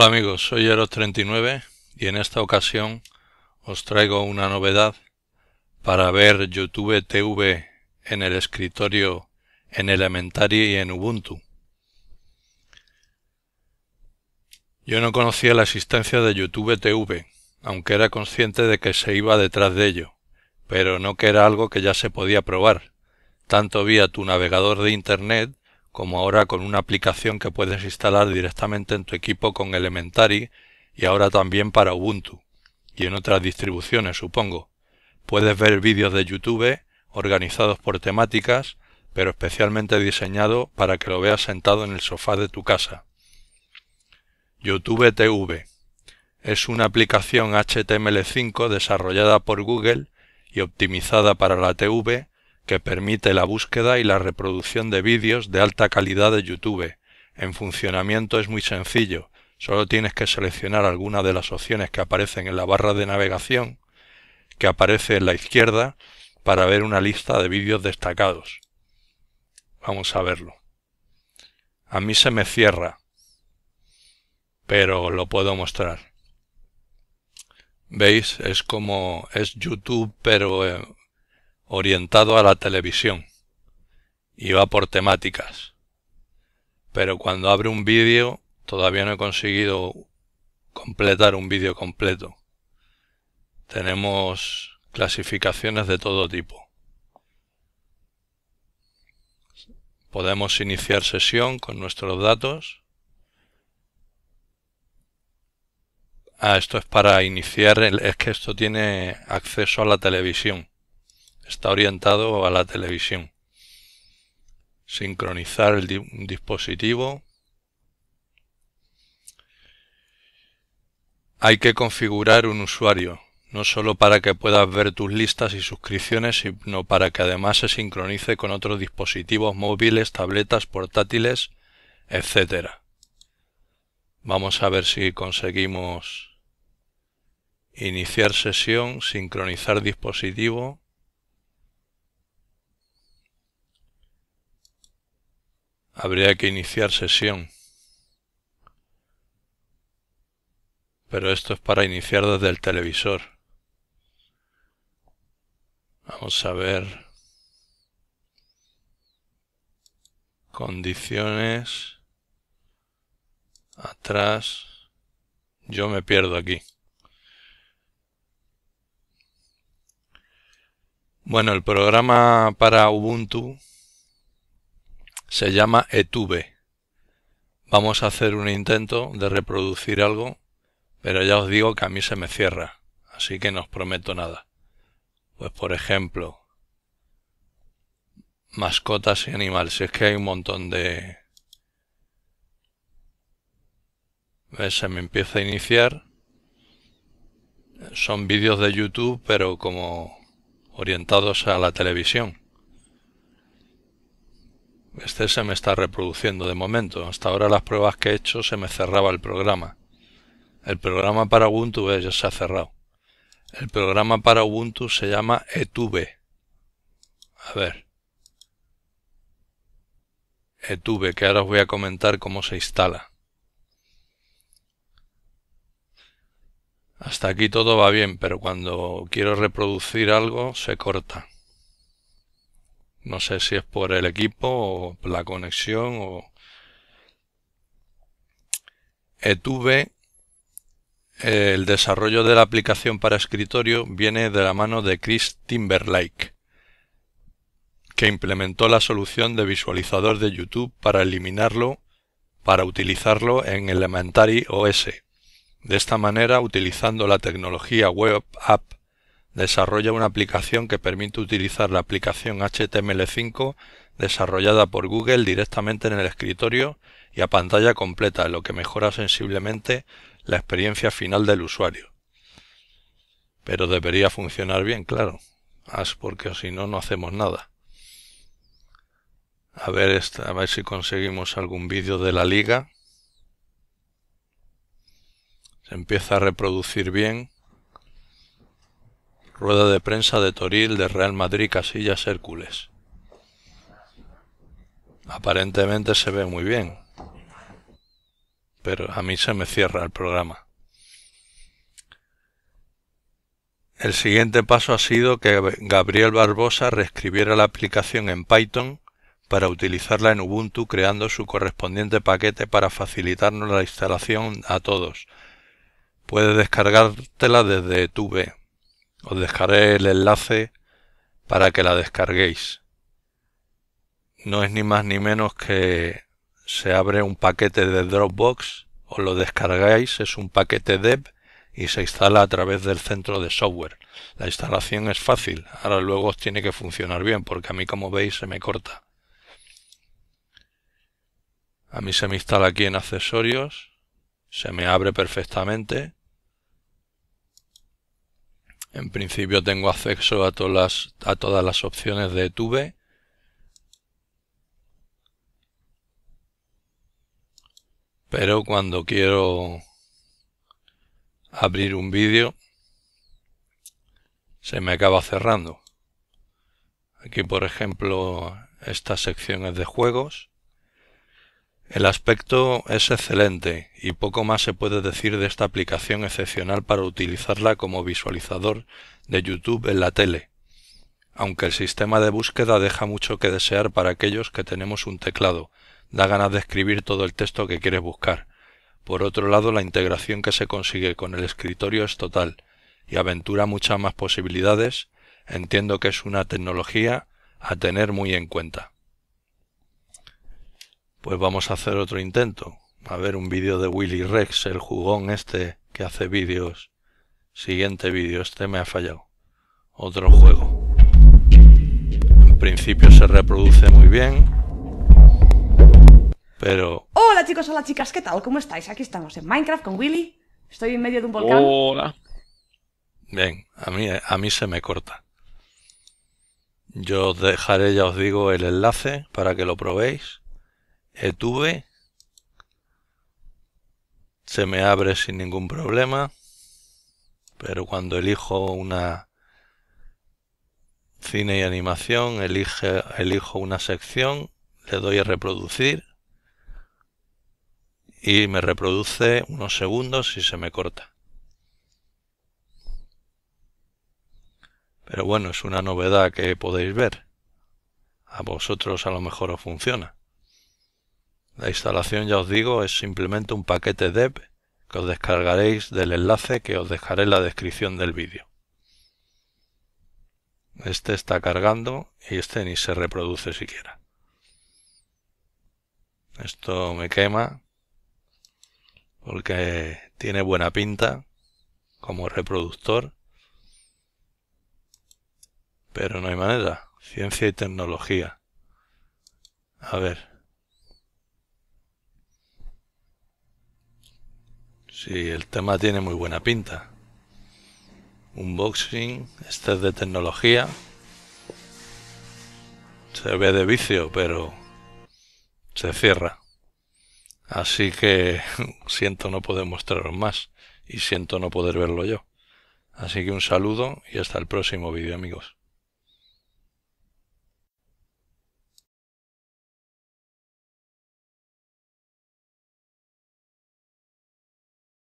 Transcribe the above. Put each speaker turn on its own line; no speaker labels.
Hola amigos, soy Eros39 y en esta ocasión os traigo una novedad para ver YouTube TV en el escritorio en Elementary y en Ubuntu. Yo no conocía la existencia de YouTube TV, aunque era consciente de que se iba detrás de ello, pero no que era algo que ya se podía probar, tanto vía tu navegador de Internet como ahora con una aplicación que puedes instalar directamente en tu equipo con Elementary y ahora también para Ubuntu, y en otras distribuciones supongo. Puedes ver vídeos de YouTube organizados por temáticas, pero especialmente diseñado para que lo veas sentado en el sofá de tu casa. YouTube TV es una aplicación HTML5 desarrollada por Google y optimizada para la TV que permite la búsqueda y la reproducción de vídeos de alta calidad de YouTube. En funcionamiento es muy sencillo, solo tienes que seleccionar alguna de las opciones que aparecen en la barra de navegación, que aparece en la izquierda, para ver una lista de vídeos destacados. Vamos a verlo. A mí se me cierra, pero lo puedo mostrar. ¿Veis? Es como es YouTube, pero eh, orientado a la televisión y va por temáticas. Pero cuando abre un vídeo, todavía no he conseguido completar un vídeo completo. Tenemos clasificaciones de todo tipo. Podemos iniciar sesión con nuestros datos. Ah, esto es para iniciar, es que esto tiene acceso a la televisión. Está orientado a la televisión. Sincronizar el dispositivo. Hay que configurar un usuario, no solo para que puedas ver tus listas y suscripciones, sino para que además se sincronice con otros dispositivos móviles, tabletas, portátiles, etc. Vamos a ver si conseguimos iniciar sesión, sincronizar dispositivo. habría que iniciar sesión. Pero esto es para iniciar desde el televisor. Vamos a ver. Condiciones. Atrás. Yo me pierdo aquí. Bueno, el programa para Ubuntu se llama Etube. Vamos a hacer un intento de reproducir algo, pero ya os digo que a mí se me cierra, así que no os prometo nada. Pues por ejemplo, mascotas y animales, si es que hay un montón de... Se me empieza a iniciar. Son vídeos de YouTube, pero como orientados a la televisión. Este se me está reproduciendo de momento. Hasta ahora las pruebas que he hecho se me cerraba el programa. El programa para Ubuntu ya se ha cerrado. El programa para Ubuntu se llama Etube. A ver. Etube, que ahora os voy a comentar cómo se instala. Hasta aquí todo va bien, pero cuando quiero reproducir algo se corta. No sé si es por el equipo o la conexión o... Etuve eh, eh, el desarrollo de la aplicación para escritorio viene de la mano de Chris Timberlake, que implementó la solución de visualizador de YouTube para eliminarlo para utilizarlo en Elementary OS. De esta manera, utilizando la tecnología Web App desarrolla una aplicación que permite utilizar la aplicación HTML5 desarrollada por Google directamente en el escritorio y a pantalla completa, lo que mejora sensiblemente la experiencia final del usuario. Pero debería funcionar bien, claro, porque si no, no hacemos nada. A ver, a ver si conseguimos algún vídeo de la liga. Se empieza a reproducir bien. Rueda de prensa de Toril de Real Madrid Casillas Hércules. Aparentemente se ve muy bien, pero a mí se me cierra el programa. El siguiente paso ha sido que Gabriel Barbosa reescribiera la aplicación en Python para utilizarla en Ubuntu creando su correspondiente paquete para facilitarnos la instalación a todos. Puedes descargártela desde tu os dejaré el enlace para que la descarguéis. No es ni más ni menos que se abre un paquete de Dropbox, o lo descargáis, es un paquete dev y se instala a través del centro de software. La instalación es fácil, ahora luego tiene que funcionar bien porque a mí como veis se me corta. A mí se me instala aquí en accesorios, se me abre perfectamente en principio tengo acceso a todas las, a todas las opciones de tube. Pero cuando quiero abrir un vídeo, se me acaba cerrando. Aquí, por ejemplo, estas secciones de juegos. El aspecto es excelente y poco más se puede decir de esta aplicación excepcional para utilizarla como visualizador de YouTube en la tele, aunque el sistema de búsqueda deja mucho que desear para aquellos que tenemos un teclado, da ganas de escribir todo el texto que quieres buscar. Por otro lado, la integración que se consigue con el escritorio es total y aventura muchas más posibilidades, entiendo que es una tecnología a tener muy en cuenta. Pues vamos a hacer otro intento. A ver un vídeo de Willy Rex, el jugón este que hace vídeos. Siguiente vídeo, este me ha fallado. Otro juego. En principio se reproduce muy bien. Pero... Hola chicos, hola chicas, ¿qué tal? ¿Cómo estáis? Aquí estamos en Minecraft con Willy. Estoy en medio de un volcán. Hola. Bien, a mí, a mí se me corta. Yo os dejaré, ya os digo, el enlace para que lo probéis. ETV se me abre sin ningún problema pero cuando elijo una cine y animación elige, elijo una sección le doy a reproducir y me reproduce unos segundos y se me corta pero bueno es una novedad que podéis ver a vosotros a lo mejor os funciona la instalación, ya os digo, es simplemente un paquete deb que os descargaréis del enlace que os dejaré en la descripción del vídeo. Este está cargando y este ni se reproduce siquiera. Esto me quema porque tiene buena pinta como reproductor, pero no hay manera. Ciencia y tecnología. A ver. y el tema tiene muy buena pinta. Unboxing, este es de tecnología. Se ve de vicio, pero se cierra. Así que siento no poder mostraros más y siento no poder verlo yo. Así que un saludo y hasta el próximo vídeo amigos.